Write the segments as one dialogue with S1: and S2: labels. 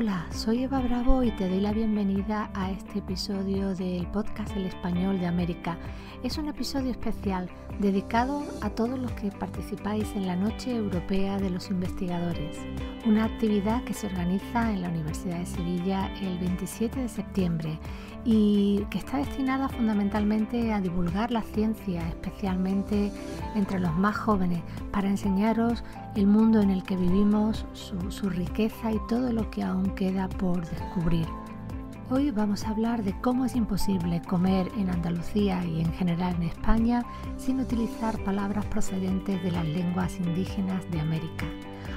S1: Hola, soy Eva Bravo y te doy la bienvenida a este episodio del podcast El Español de América. Es un episodio especial dedicado a todos los que participáis en la Noche Europea de los Investigadores, una actividad que se organiza en la Universidad de Sevilla el 27 de septiembre y que está destinada fundamentalmente a divulgar la ciencia, especialmente entre los más jóvenes, para enseñaros el mundo en el que vivimos, su, riqueza y todo lo que aún queda por descubrir. Hoy vamos a hablar de cómo es imposible comer en Andalucía y en general en España sin utilizar palabras procedentes de las lenguas indígenas de América.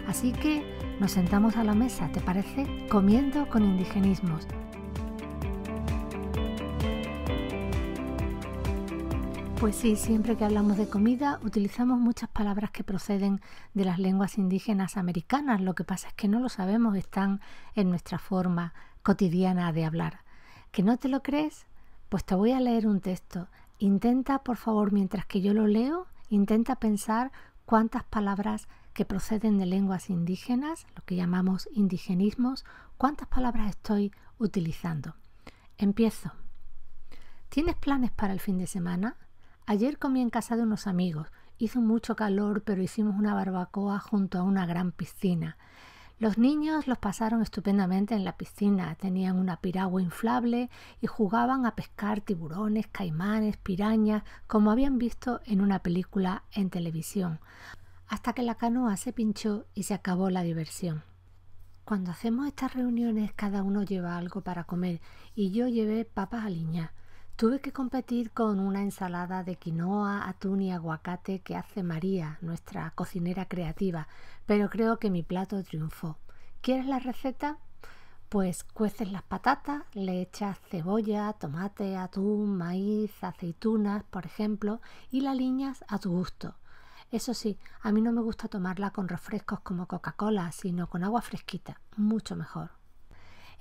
S1: Así que nos sentamos a la mesa, ¿te parece? Comiendo con indigenismos, Pues sí, siempre que hablamos de comida utilizamos muchas palabras que proceden de las lenguas indígenas americanas. Lo que pasa es que no lo sabemos, están en nuestra forma cotidiana de hablar. ¿Que no te lo crees? Pues te voy a leer un texto. Intenta, por favor, mientras que yo lo leo, intenta pensar cuántas palabras que proceden de lenguas indígenas, lo que llamamos indigenismos, cuántas palabras estoy utilizando. Empiezo. ¿Tienes planes para el fin de semana? Ayer comí en casa de unos amigos. Hizo mucho calor, pero hicimos una barbacoa junto a una gran piscina. Los niños los pasaron estupendamente en la piscina, tenían una piragua inflable y jugaban a pescar tiburones, caimanes, pirañas, como habían visto en una película en televisión, hasta que la canoa se pinchó y se acabó la diversión. Cuando hacemos estas reuniones cada uno lleva algo para comer y yo llevé papas aliñadas Tuve que competir con una ensalada de quinoa, atún y aguacate que hace María, nuestra cocinera creativa, pero creo que mi plato triunfó. ¿Quieres la receta? Pues cueces las patatas, le echas cebolla, tomate, atún, maíz, aceitunas, por ejemplo, y la aliñas a tu gusto. Eso sí, a mí no me gusta tomarla con refrescos como Coca-Cola, sino con agua fresquita, mucho mejor.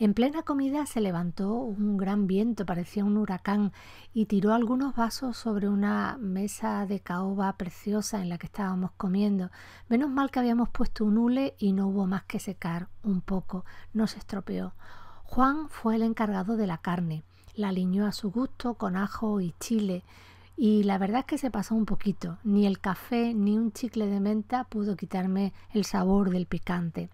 S1: En plena comida se levantó un gran viento, parecía un huracán, y tiró algunos vasos sobre una mesa de caoba preciosa en la que estábamos comiendo. Menos mal que habíamos puesto un hule y no hubo más que secar un poco, no se estropeó. Juan fue el encargado de la carne, la aliñó a su gusto con ajo y chile, y la verdad es que se pasó un poquito. Ni el café ni un chicle de menta pudo quitarme el sabor del picante.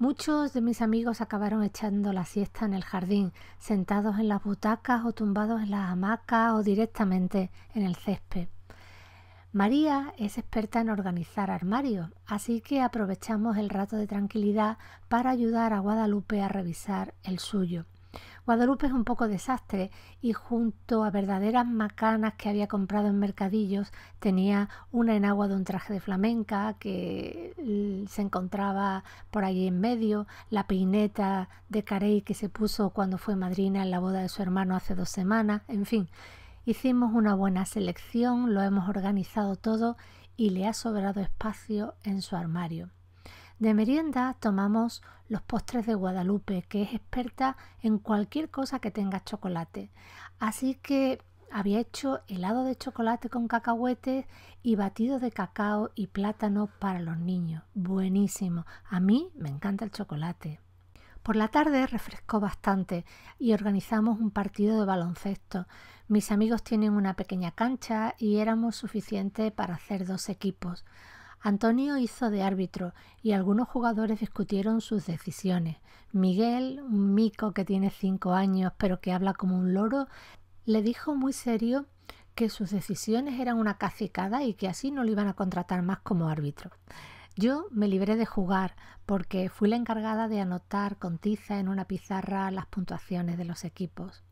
S1: Muchos de mis amigos acabaron echando la siesta en el jardín, sentados en las butacas o tumbados en las hamacas o directamente en el césped. María es experta en organizar armarios, así que aprovechamos el rato de tranquilidad para ayudar a Guadalupe a revisar el suyo. Guadalupe es un poco desastre y junto a verdaderas macanas que había comprado en mercadillos tenía una enagua de un traje de flamenca que mm, se encontraba por allí en medio, la peineta de Carey que se puso cuando fue madrina en la boda de su hermano hace dos semanas, en fin. Hicimos una buena selección, lo hemos organizado todo y le ha sobrado espacio en su armario. De merienda tomamos los postres de Guadalupe, que es experta en cualquier cosa que tenga chocolate. Así que había hecho helado de chocolate con cacahuetes y batido de cacao y plátano para los niños. Buenísimo. A mí me encanta el chocolate. Por la tarde refrescó bastante y organizamos un partido de baloncesto. Mis amigos tienen una pequeña cancha y éramos suficientes para hacer dos equipos. Antonio hizo de árbitro y algunos jugadores discutieron sus decisiones. Miguel, un mico que tiene cinco años pero que habla como un loro, le dijo muy serio que sus decisiones eran una cacicada y que así no lo iban a contratar más como árbitro. Yo me libré de jugar porque fui la encargada de anotar con tiza en una pizarra las puntuaciones de los equipos.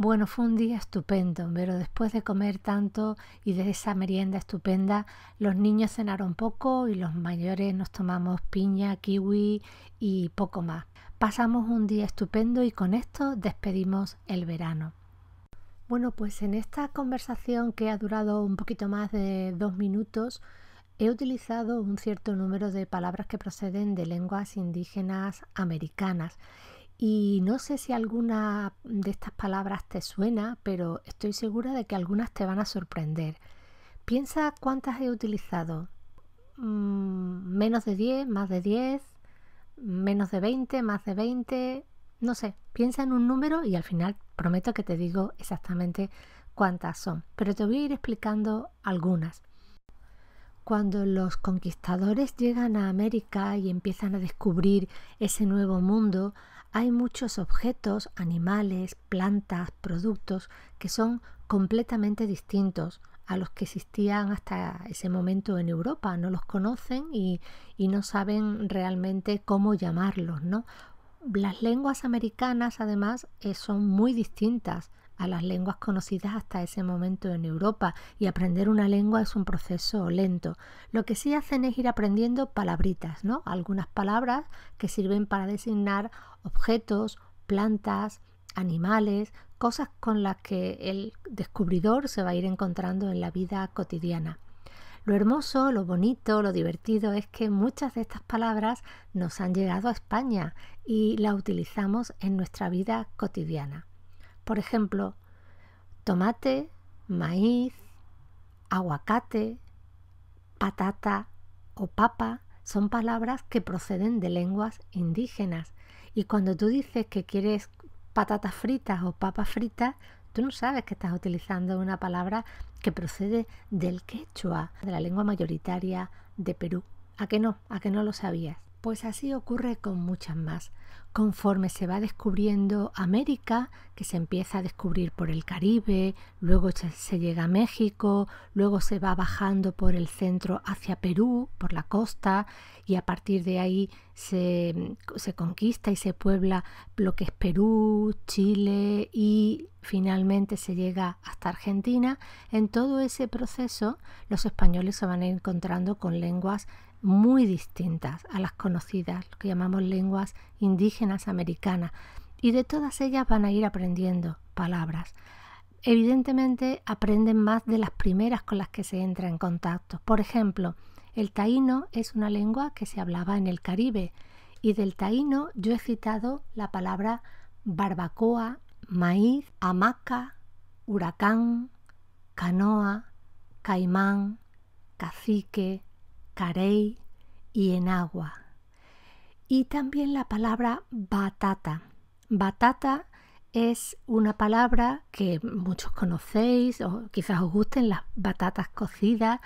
S1: Bueno, fue un día estupendo, pero después de comer tanto y de esa merienda estupenda, los niños cenaron poco y los mayores nos tomamos piña, kiwi y poco más. Pasamos un día estupendo y con esto despedimos el verano. Bueno, pues en esta conversación que ha durado un poquito más de dos minutos, he utilizado un cierto número de palabras que proceden de lenguas indígenas americanas y no sé si alguna de estas palabras te suena, pero estoy segura de que algunas te van a sorprender. Piensa cuántas he utilizado. Mm, menos de 10, más de 10, menos de 20, más de 20. No sé, piensa en un número y al final prometo que te digo exactamente cuántas son. Pero te voy a ir explicando algunas cuando los conquistadores llegan a América y empiezan a descubrir ese nuevo mundo, hay muchos objetos, animales, plantas, productos que son completamente distintos a los que existían hasta ese momento en Europa. No los conocen y, no saben realmente cómo llamarlos, Las lenguas americanas, además, eh, son muy distintas a las lenguas conocidas hasta ese momento en Europa y aprender una lengua es un proceso lento. Lo que sí hacen es ir aprendiendo palabritas, ¿no? Algunas palabras que sirven para designar objetos, plantas, animales, cosas con las que el descubridor se va a ir encontrando en la vida cotidiana. Lo hermoso, lo bonito, lo divertido es que muchas de estas palabras nos han llegado a España y la utilizamos en nuestra vida cotidiana. Por ejemplo, tomate, maíz, aguacate, patata o papa son palabras que proceden de lenguas indígenas. Y cuando tú dices que quieres patatas fritas o papas fritas, tú no sabes que estás utilizando una palabra que procede del quechua, de la lengua mayoritaria de Perú. ¿A qué no? ¿A que no lo sabías? Pues así ocurre con muchas más. Conforme se va descubriendo América, que se empieza a descubrir por el Caribe, luego se llega a México, luego se va bajando por el centro hacia Perú, por la costa, y a partir de ahí se, se conquista y se puebla lo que es Perú, Chile y finalmente se llega hasta Argentina. En todo ese proceso los españoles se van encontrando con lenguas muy distintas a las conocidas, lo que llamamos lenguas indígenas americanas, y de todas ellas van a ir aprendiendo palabras. Evidentemente aprenden más de las primeras con las que se entra en contacto. Por ejemplo, el taíno es una lengua que se hablaba en el Caribe y del taíno yo he citado la palabra barbacoa, maíz, hamaca, huracán, canoa, caimán, cacique, carey y agua. Y también la palabra batata. Batata es una palabra que muchos conocéis o quizás os gusten las batatas cocidas,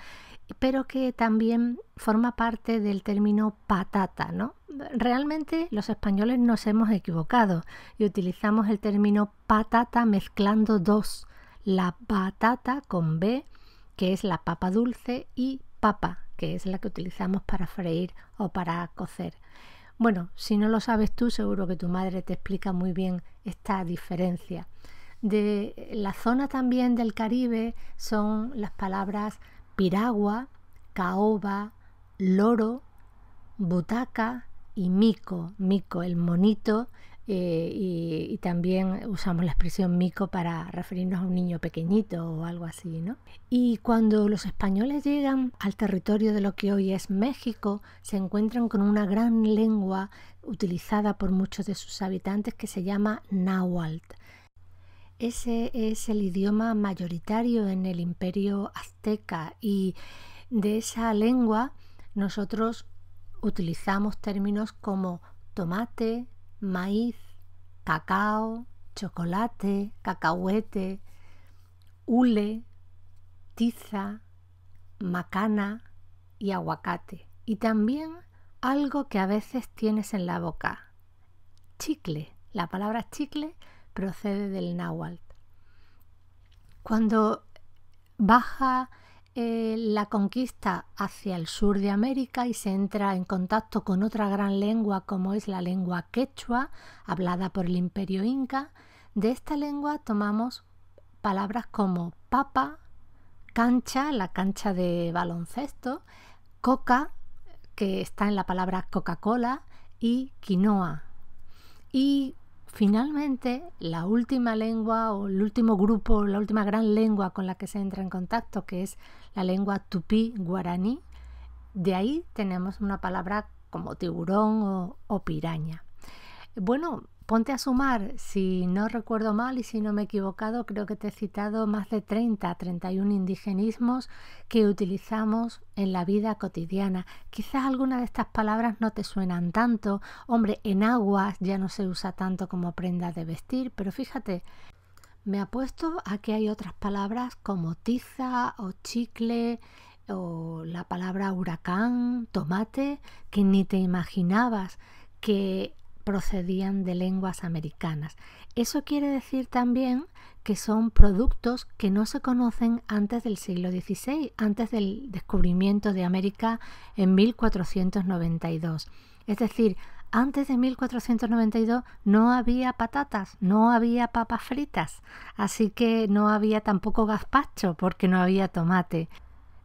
S1: pero que también forma parte del término patata, ¿no? Realmente los españoles nos hemos equivocado y utilizamos el término patata mezclando dos, la batata con B, que es la papa dulce, y papa, que es la que utilizamos para freír o para cocer. Bueno, si no lo sabes tú, seguro que tu madre te explica muy bien esta diferencia. De la zona también del Caribe son las palabras piragua, caoba, loro, butaca y mico, mico, el monito eh, y, y, también usamos la expresión mico para referirnos a un niño pequeñito o algo así, ¿no? Y cuando los españoles llegan al territorio de lo que hoy es México, se encuentran con una gran lengua utilizada por muchos de sus habitantes que se llama náhuatl. Ese es el idioma mayoritario en el imperio azteca y de esa lengua nosotros utilizamos términos como tomate, maíz, cacao, chocolate, cacahuete, hule, tiza, macana y aguacate. Y también algo que a veces tienes en la boca, chicle. La palabra chicle procede del náhuatl. Cuando baja eh, la conquista hacia el sur de América y se entra en contacto con otra gran lengua como es la lengua quechua, hablada por el imperio inca. De esta lengua tomamos palabras como papa, cancha, la cancha de baloncesto, coca, que está en la palabra Coca-Cola, y quinoa. Y Finalmente, la última lengua o el último grupo, la última gran lengua con la que se entra en contacto, que es la lengua tupí-guaraní, de ahí tenemos una palabra como tiburón o, o piraña. Bueno, Ponte a sumar, si no recuerdo mal y si no me he equivocado, creo que te he citado más de 30, 31 indigenismos que utilizamos en la vida cotidiana. Quizás alguna de estas palabras no te suenan tanto. Hombre, en aguas ya no se usa tanto como prenda de vestir, pero fíjate, me apuesto a que hay otras palabras como tiza o chicle o la palabra huracán, tomate, que ni te imaginabas que procedían de lenguas americanas. Eso quiere decir también que son productos que no se conocen antes del siglo XVI, antes del descubrimiento de América en 1492. Es decir, antes de 1492 no había patatas, no había papas fritas, así que no había tampoco gazpacho porque no había tomate.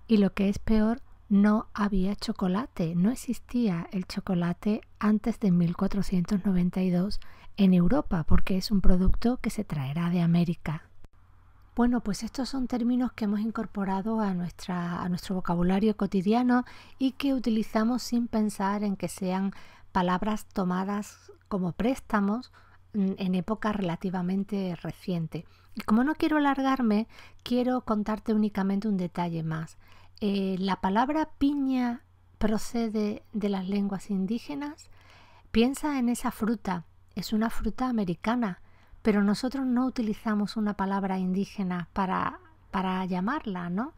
S1: Y lo que es peor, no había chocolate, no existía el chocolate antes de 1492 en Europa, porque es un producto que se traerá de América. Bueno, pues estos son términos que hemos incorporado a, nuestro vocabulario cotidiano y que utilizamos sin pensar en que sean palabras tomadas como préstamos mm, en época relativamente reciente. Y como no quiero alargarme, quiero contarte únicamente un detalle más. Eh, la palabra piña procede de las lenguas indígenas, piensa en esa fruta. Es una fruta americana, pero nosotros no utilizamos una palabra indígena para, para llamarla, ¿no?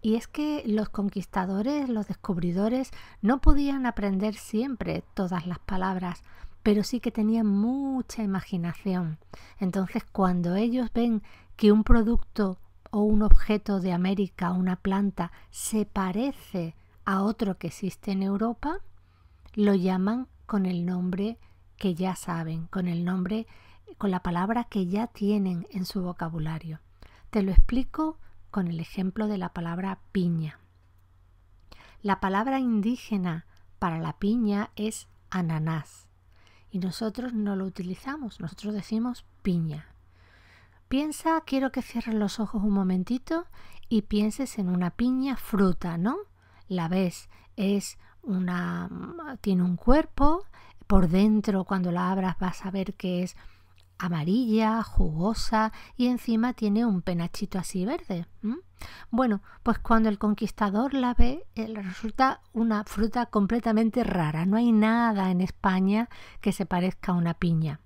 S1: Y es que los conquistadores, los descubridores, no podían aprender siempre todas las palabras, pero sí que tenían mucha imaginación. Entonces, cuando ellos ven que un producto o un objeto de América, una planta, se parece a otro que existe en Europa, lo llaman con el nombre que ya saben, con el nombre, con la palabra que ya tienen en su vocabulario. Te lo explico con el ejemplo de la palabra piña. La palabra indígena para la piña es ananás y nosotros no lo utilizamos, nosotros decimos piña, Piensa, quiero que cierres los ojos un momentito y pienses en una piña fruta, ¿no? La ves, es una mm, tiene un cuerpo, por dentro cuando la abras vas a ver que es amarilla, jugosa y encima tiene un penachito así verde. Bueno, pues cuando el conquistador la ve, resulta una fruta completamente rara. No hay nada en España que se parezca a una piña.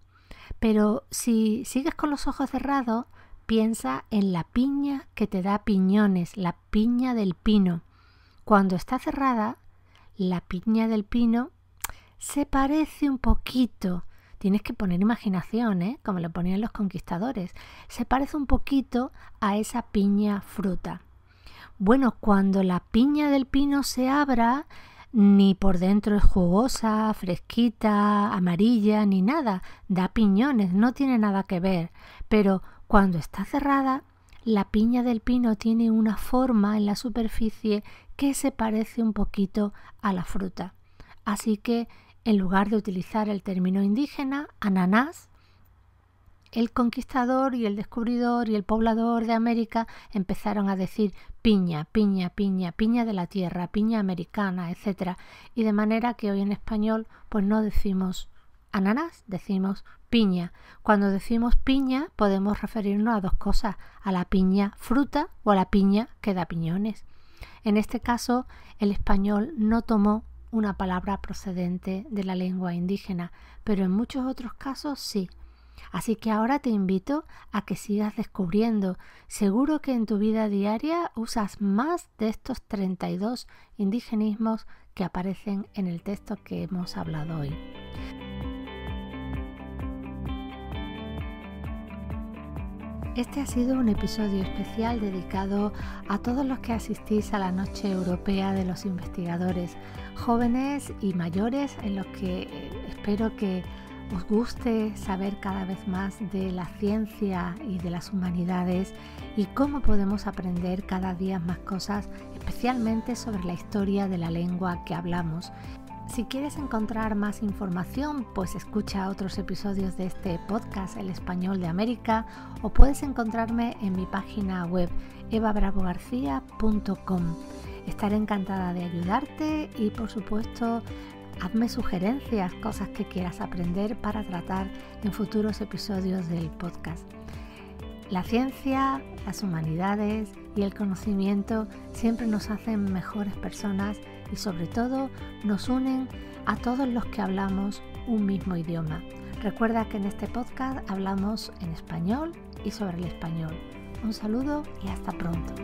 S1: Pero si sigues con los ojos cerrados, piensa en la piña que te da piñones, la piña del pino. Cuando está cerrada, la piña del pino se parece un poquito. Tienes que poner imaginación, ¿eh? como lo ponían los conquistadores. Se parece un poquito a esa piña fruta. Bueno, cuando la piña del pino se abra ni por dentro es jugosa, fresquita, amarilla, ni nada. Da piñones, no tiene nada que ver. Pero cuando está cerrada, la piña del pino tiene una forma en la superficie que se parece un poquito a la fruta. Así que, en lugar de utilizar el término indígena, ananás, el conquistador y el descubridor y el poblador de América empezaron a decir piña, piña, piña, piña de la tierra, piña americana, etc. Y de manera que hoy en español pues no decimos ananas, decimos piña. Cuando decimos piña podemos referirnos a dos cosas, a la piña fruta o a la piña que da piñones. En este caso, el español no tomó una palabra procedente de la lengua indígena, pero en muchos otros casos sí, Así que ahora te invito a que sigas descubriendo. Seguro que en tu vida diaria usas más de estos 32 indigenismos que aparecen en el texto que hemos hablado hoy. Este ha sido un episodio especial dedicado a todos los que asistís a la Noche Europea de los Investigadores, jóvenes y mayores, en los que eh, espero que os guste saber cada vez más de la ciencia y de las humanidades y cómo podemos aprender cada día más cosas, especialmente sobre la historia de la lengua que hablamos. Si quieres encontrar más información, pues escucha otros episodios de este podcast El Español de América o puedes encontrarme en mi página web evabravogarcía.com. Estaré encantada de ayudarte y por supuesto Hazme sugerencias, cosas que quieras aprender para tratar en futuros episodios del podcast. La ciencia, las humanidades y el conocimiento siempre nos hacen mejores personas y sobre todo nos unen a todos los que hablamos un mismo idioma. Recuerda que en este podcast hablamos en español y sobre el español. Un saludo y hasta pronto.